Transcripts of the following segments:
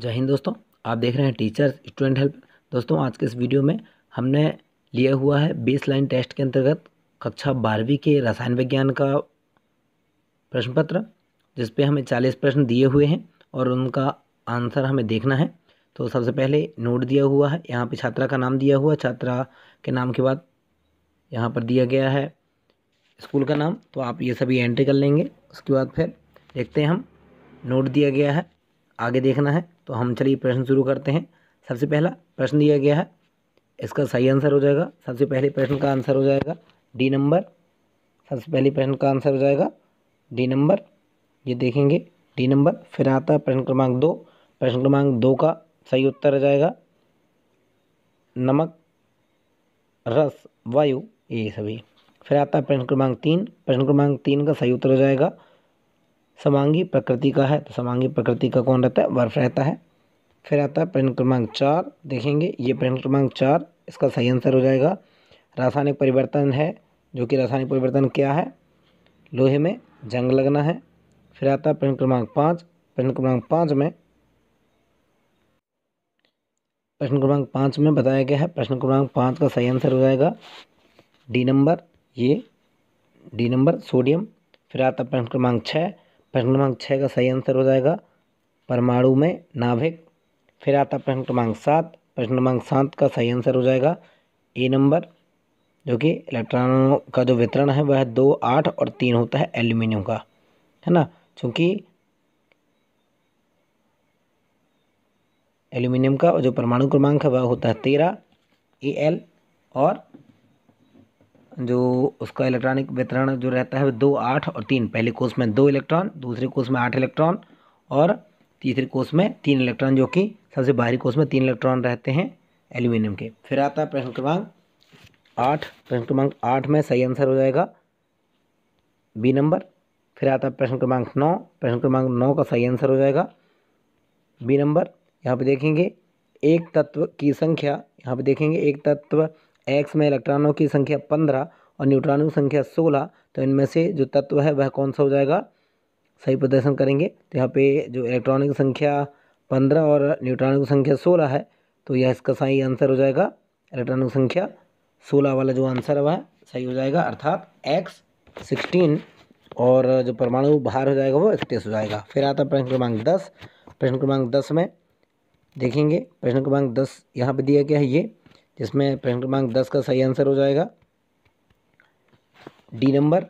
जय हिंद दोस्तों आप देख रहे हैं टीचर स्टूडेंट हेल्प दोस्तों आज के इस वीडियो में हमने लिया हुआ है बेस लाइन टेस्ट के अंतर्गत कक्षा बारहवीं के रसायन विज्ञान का प्रश्न पत्र जिस पे हमें चालीस प्रश्न दिए हुए हैं और उनका आंसर हमें देखना है तो सबसे पहले नोट दिया हुआ है यहाँ पे छात्रा का नाम दिया हुआ छात्रा के नाम के बाद यहाँ पर दिया गया है स्कूल का नाम तो आप ये सभी एंट्री कर लेंगे उसके बाद फिर देखते हैं हम नोट दिया गया है आगे देखना है तो हम चलिए प्रश्न शुरू करते हैं सबसे पहला प्रश्न दिया गया है इसका सही आंसर हो जाएगा सबसे पहले प्रश्न का आंसर हो जाएगा डी नंबर सबसे पहले प्रश्न का आंसर हो जाएगा डी नंबर ये देखेंगे डी नंबर फिर आता है प्रश्न क्रमांक दो प्रश्न क्रमांक दो का सही उत्तर हो जाएगा नमक रस वायु ये सभी फिर आता है प्रश्न क्रमांक तीन प्रश्न क्रमांक तीन का सही उत्तर हो जाएगा समांगी प्रकृति का है तो समांगी प्रकृति का कौन रहता है बर्फ रहता है फिर आता है प्रश्न क्रमांक चार देखेंगे ये प्रश्न क्रमांक चार इसका सही आंसर हो जाएगा रासायनिक परिवर्तन है जो कि रासायनिक परिवर्तन क्या है लोहे में जंग लगना है फिर आता है प्रश्न क्रमांक पाँच प्रश्न क्रमांक पाँच में प्रश्न क्रमांक पाँच में बताया गया है प्रश्न क्रमांक पाँच का सही आंसर हो जाएगा डी नंबर ये डी नंबर सोडियम फिर आता प्रश्न क्रमांक छः प्रश्न क्रमांक छः का सही आंसर हो जाएगा परमाणु में नाभिक फिर आता प्रश्न क्रमांक सात प्रश्न क्रमांक सात का सही आंसर हो जाएगा ए नंबर जो कि इलेक्ट्रॉनों का जो वितरण है वह दो आठ और तीन होता है एल्यूमिनियम का है ना चूँकि एल्यूमिनियम का जो परमाणु क्रमांक है वह होता है तेरह ए एल और जो उसका इलेक्ट्रॉनिक वितरण जो रहता है वो दो आठ और तीन पहले कोष में दो इलेक्ट्रॉन दूसरे कोष में आठ इलेक्ट्रॉन और तीसरे कोष में तीन इलेक्ट्रॉन जो कि सबसे बाहरी कोष में तीन इलेक्ट्रॉन रहते हैं एल्यूमिनियम के फिर आता है प्रश्न क्रमांक आठ प्रश्न क्रमांक आठ में सही आंसर हो जाएगा बी नंबर फिर आता है प्रश्न क्रमांक नौ प्रश्न क्रमांक नौ का सही आंसर हो जाएगा बी नंबर यहाँ पे देखेंगे एक तत्व की संख्या यहाँ पे देखेंगे एक तत्व एक्स में इलेक्ट्रॉनों की संख्या पंद्रह और न्यूट्रॉनों की संख्या सोलह तो इनमें से जो तत्व है वह कौन सा हो जाएगा सही प्रदर्शन करेंगे तो यहाँ पे जो इलेक्ट्रॉनों की संख्या पंद्रह और न्यूट्रॉनों की संख्या सोलह है तो यह इसका सही आंसर हो जाएगा इलेक्ट्रॉनों की संख्या सोलह वाला जो आंसर है वह सही हो जाएगा अर्थात एक्स सिक्सटीन और जो परमाणु बाहर हो जाएगा वो इकतीस हो जाएगा फिर आता है प्रश्न क्रमांक दस प्रश्न क्रमांक दस में देखेंगे प्रश्न क्रमांक दस यहाँ पे दिया गया है ये जिसमें प्रश्न क्रमांक दस का सही आंसर हो जाएगा डी नंबर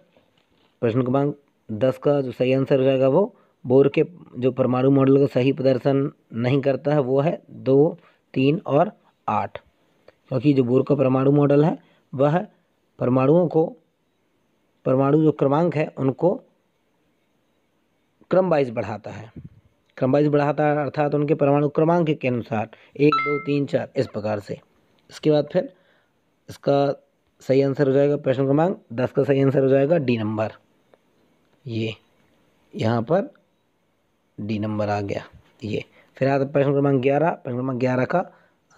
प्रश्न क्रमांक दस का जो सही आंसर हो जाएगा वो बोर के जो परमाणु मॉडल का सही प्रदर्शन नहीं करता है वो है दो तीन और आठ क्योंकि जो बोर का परमाणु मॉडल है वह परमाणुओं को परमाणु जो क्रमांक है उनको क्रम वाइज बढ़ाता है क्रम वाइज बढ़ाता है अर्थात उनके परमाणु क्रमांक के अनुसार एक दो तीन चार इस प्रकार से इसके बाद फिर इसका सही आंसर हो जाएगा प्रश्न क्रमांक दस का सही आंसर हो जाएगा डी नंबर ये यहाँ पर डी नंबर आ गया ये फिर आता प्रश्न क्रमांक ग्यारह प्रश्न क्रमांक ग्यारह का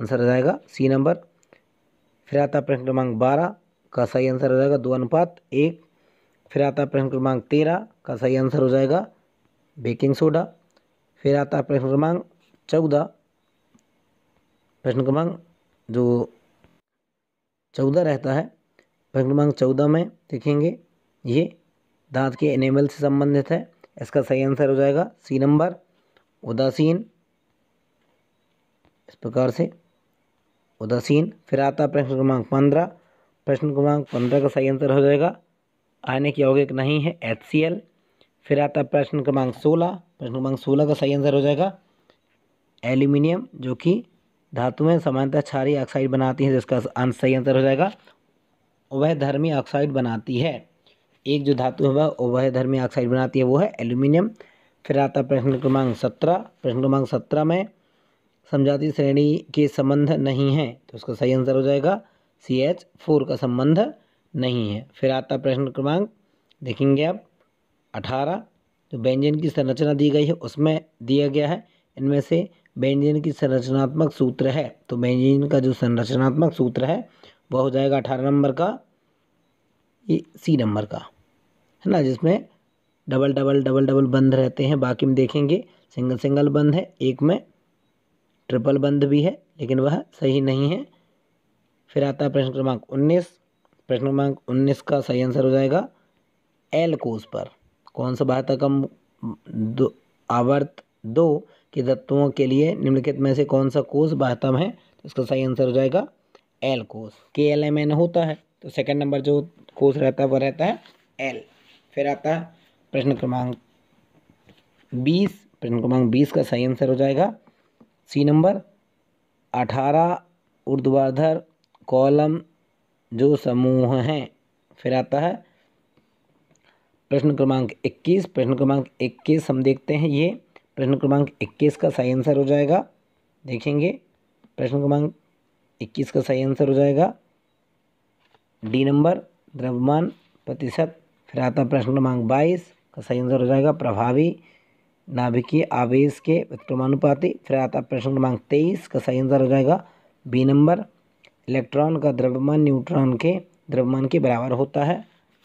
आंसर हो जाएगा सी नंबर फिर आता प्रश्न क्रमांक बारह का सही आंसर हो जाएगा दो अनुपात एक फिर आता प्रश्न क्रमांक तेरह का सही आंसर हो जाएगा बेकिंग सोडा फिर आता प्रश्न क्रमांक चौदह प्रश्न क्रमांक जो चौदह रहता है प्रश्न क्रमांक चौदह में देखेंगे ये दांत के एनेमल से संबंधित है इसका सही आंसर हो जाएगा सी नंबर उदासीन इस प्रकार से उदासीन फिर आता है प्रश्न क्रमांक पंद्रह प्रश्न क्रमांक पंद्रह का सही आंसर हो जाएगा आने की यौगिक नहीं है एच सी एल फिर आता है प्रश्न क्रमांक सोलह प्रश्न क्रमांक सोलह का सही आंसर हो जाएगा एल्यूमिनियम जो कि धातुएं सामान्यतः क्षारी ऑक्साइड बनाती हैं जिसका सही आंसर हो जाएगा वह धर्मी ऑक्साइड बनाती है एक जो धातु है वह वह धर्मी ऑक्साइड बनाती है वो है एल्यूमिनियम फिर आता प्रश्न क्रमांक सत्रह प्रश्न क्रमांक सत्रह में समझाती श्रेणी के संबंध नहीं है तो उसका सही आंसर हो जाएगा सी एच फोर का संबंध नहीं है फिर आता प्रश्न क्रमांक देखेंगे आप अठारह जो व्यंजन की संरचना दी गई है उसमें दिया गया है इनमें से बेंजीन की संरचनात्मक सूत्र है तो बेंजीन का जो संरचनात्मक सूत्र है वह हो जाएगा अठारह नंबर का ये सी नंबर का है ना जिसमें डबल डबल डबल डबल बंद रहते हैं बाकी में देखेंगे सिंगल सिंगल बंद है एक में ट्रिपल बंद भी है लेकिन वह सही नहीं है फिर आता है प्रश्न क्रमांक उन्नीस प्रश्न क्रमांक उन्नीस का सही आंसर हो जाएगा एल कोस पर कौन सा बाह्यता कम दो आवर्त दो कि तत्वों के लिए निम्नलिखित में से कौन सा कोष बाहतम है तो इसका सही आंसर हो जाएगा एल कोष के एल एम एन होता है तो सेकंड नंबर जो कोष रहता है वह रहता है एल फिर आता है प्रश्न क्रमांक बीस प्रश्न क्रमांक बीस का सही आंसर हो जाएगा सी नंबर अठारह उर्ध्वाधर कॉलम जो समूह हैं फिर आता है प्रश्न क्रमांक इक्कीस प्रश्न क्रमांक इक्कीस हम देखते हैं ये प्रश्न क्रमांक इक्कीस का सही आंसर हो जाएगा देखेंगे प्रश्न क्रमांक इक्कीस का सही आंसर हो जाएगा डी नंबर द्रव्यमान प्रतिशत फिर आता प्रश्न क्रमांक बाईस का सही आंसर हो जाएगा प्रभावी नाभिकीय आवेश के विक्रमानुपाति फिर आता प्रश्न क्रमांक तेईस का सही आंसर हो जाएगा बी नंबर इलेक्ट्रॉन का द्रव्यमान न्यूट्रॉन के द्रव्यमान के बराबर होता है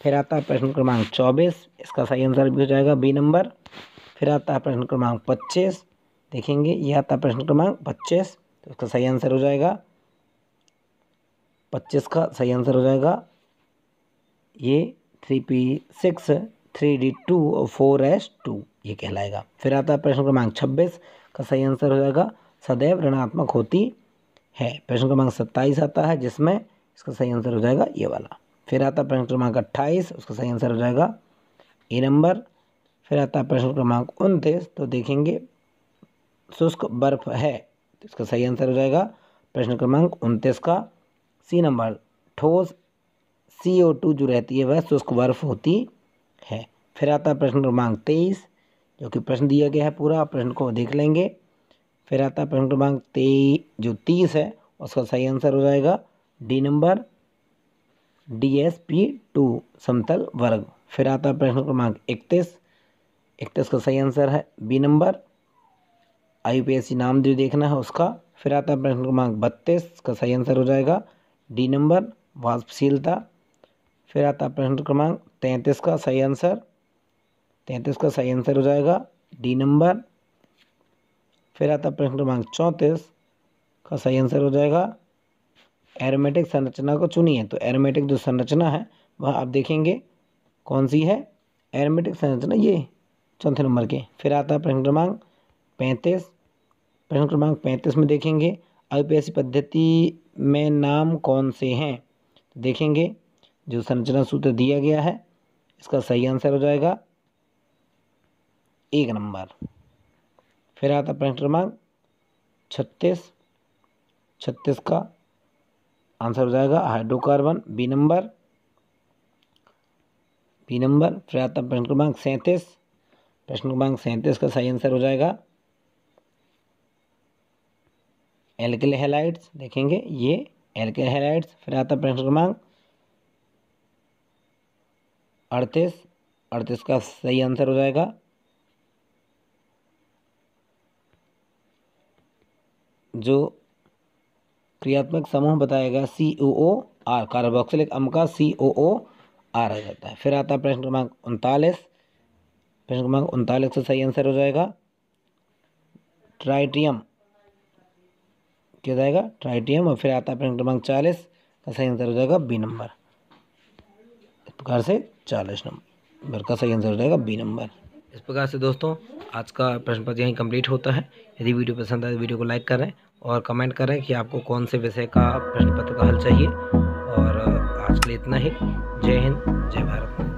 फिर आता प्रश्न क्रमांक चौबीस इसका सही आंसर भी हो जाएगा बी नंबर फिर आता है प्रश्न क्रमांक पच्चीस देखेंगे यह आता है प्रश्न क्रमांक पच्चीस तो इसका सही आंसर हो जाएगा पच्चीस का सही आंसर हो जाएगा ये three P six three D two और फोर एस टू ये कहलाएगा फिर आता है प्रश्न क्रमांक छब्बीस का सही आंसर हो जाएगा सदैव ऋणात्मक होती है प्रश्न क्रमांक सत्ताईस आता है जिसमें इसका सही आंसर हो जाएगा ये वाला फिर आता है प्रश्न क्रमांक अट्ठाईस उसका सही आंसर हो जाएगा ए नंबर फिर आता है प्रश्न क्रमांक उनतीस तो देखेंगे शुष्क बर्फ है तो इसका सही आंसर हो जाएगा प्रश्न क्रमांक उनतीस का सी नंबर ठोस सी ओ टू जो रहती है वह शुष्क बर्फ होती है फिर आता है प्रश्न क्रमांक तेईस जो कि प्रश्न दिया गया है पूरा प्रश्न को देख लेंगे फिर आता है प्रश्न क्रमांक तेईस जो तीस है उसका सही आंसर हो जाएगा D number D S P two समतल वर्ग फिर आता है प्रश्न क्रमांक इकतीस एक तो इसका सही आंसर है B number I P S C नाम जो देखना है उसका फिर आता है प्रश्न क्रमांक बत्तीस का सही आंसर हो जाएगा डी नंबर वाष्पशीलता फिर आता है प्रश्न क्रमांक तैंतीस का सही आंसर तैंतीस का सही आंसर हो जाएगा डी नंबर फिर आता है प्रश्न क्रमांक चौंतीस का सही आंसर हो जाएगा एरोमेटिक संरचना को चुनिए तो एरोमेटिक जो संरचना है वह आप देखेंगे कौन सी है एरोमेटिक संरचना ये चौथे नंबर के फिर आता है प्रश्न क्रमांक पैंतीस प्रश्न क्रमांक पैंतीस में देखेंगे अभिप्रेस पद्धति में नाम कौन से हैं देखेंगे जो संरचना सूत्र दिया गया है इसका सही आंसर हो जाएगा एक नंबर फिर आता प्रश्न क्रमांक छत्तीस छत्तीस का आंसर हो जाएगा hydrocarbon B number B number फिर आता प्रश्न क्रमांक सैंतीस प्रश्न क्रमांक सैंतीस का सही आंसर हो जाएगा एल्किल हेलाइट्स देखेंगे ये एल्किल हेलाइट्स फिर आता प्रश्न क्रमांक अड़तीस अड़तीस का सही आंसर हो जाएगा जो क्रियात्मक समूह बताया गया सी ओ ओ आर कार्बोक्सिलिक अम का सी ओ ओ आर आ जाता है फिर आता है प्रश्न क्रमांक उनतालीस प्रश्न क्रमांक उनतालीस से सही आंसर हो जाएगा ट्राइटियम क्या जाएगा ट्राइटियम और फिर आता है प्रश्न क्रमांक चालीस का सही आंसर हो जाएगा बी नंबर इस प्रकार से चालीस नंबर का सही आंसर हो जाएगा बी नंबर इस प्रकार से दोस्तों आज का प्रश्न पत्र यहीं कंप्लीट होता है यदि वीडियो पसंद आए तो वीडियो को लाइक करें और कमेंट करें कि आपको कौन से विषय का प्रश्न पत्र का हल चाहिए और आज के लिए इतना ही जय हिंद जय भारत